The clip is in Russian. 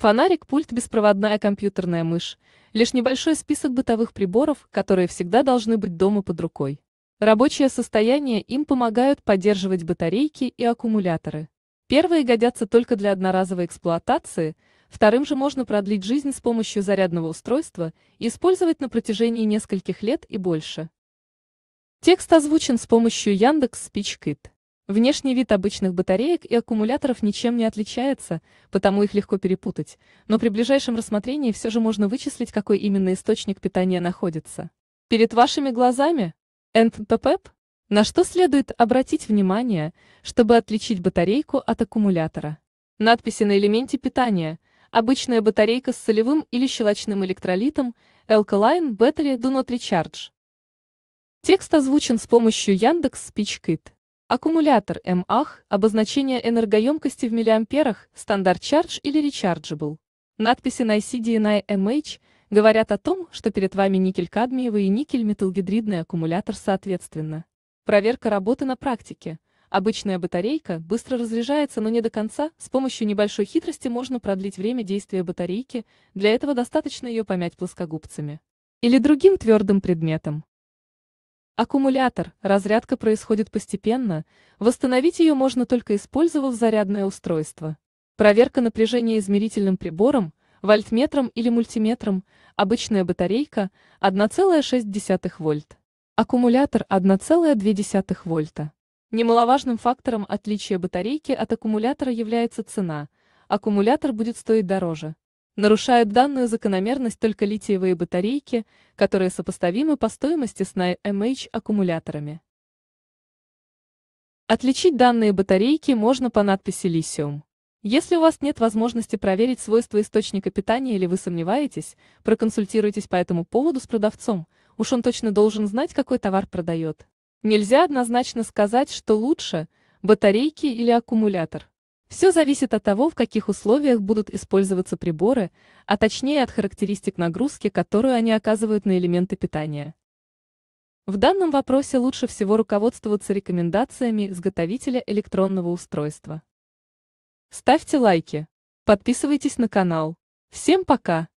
Фонарик, пульт, беспроводная компьютерная мышь – лишь небольшой список бытовых приборов, которые всегда должны быть дома под рукой. Рабочее состояние им помогают поддерживать батарейки и аккумуляторы. Первые годятся только для одноразовой эксплуатации, вторым же можно продлить жизнь с помощью зарядного устройства и использовать на протяжении нескольких лет и больше. Текст озвучен с помощью Яндекс Внешний вид обычных батареек и аккумуляторов ничем не отличается, потому их легко перепутать, но при ближайшем рассмотрении все же можно вычислить, какой именно источник питания находится. Перед вашими глазами? НПП? На что следует обратить внимание, чтобы отличить батарейку от аккумулятора? Надписи на элементе питания. Обычная батарейка с солевым или щелочным электролитом, Alkaline Battery Do Not Recharge. Текст озвучен с помощью Яндекс Спичкит. Аккумулятор МАХ – обозначение энергоемкости в миллиамперах, стандарт чардж или Rechargeable. Надписи на и на MH говорят о том, что перед вами никель-кадмиевый и никель-металлгидридный аккумулятор соответственно. Проверка работы на практике. Обычная батарейка быстро разряжается, но не до конца, с помощью небольшой хитрости можно продлить время действия батарейки, для этого достаточно ее помять плоскогубцами. Или другим твердым предметом. Аккумулятор, разрядка происходит постепенно, восстановить ее можно только использовав зарядное устройство. Проверка напряжения измерительным прибором, вольтметром или мультиметром, обычная батарейка 1,6 вольт. Аккумулятор 1,2 вольта. Немаловажным фактором отличия батарейки от аккумулятора является цена. Аккумулятор будет стоить дороже. Нарушают данную закономерность только литиевые батарейки, которые сопоставимы по стоимости с NIMH аккумуляторами. Отличить данные батарейки можно по надписи «Лисиум». Если у вас нет возможности проверить свойства источника питания или вы сомневаетесь, проконсультируйтесь по этому поводу с продавцом, уж он точно должен знать, какой товар продает. Нельзя однозначно сказать, что лучше – батарейки или аккумулятор. Все зависит от того, в каких условиях будут использоваться приборы, а точнее от характеристик нагрузки, которую они оказывают на элементы питания. В данном вопросе лучше всего руководствоваться рекомендациями изготовителя электронного устройства. Ставьте лайки, подписывайтесь на канал. Всем пока!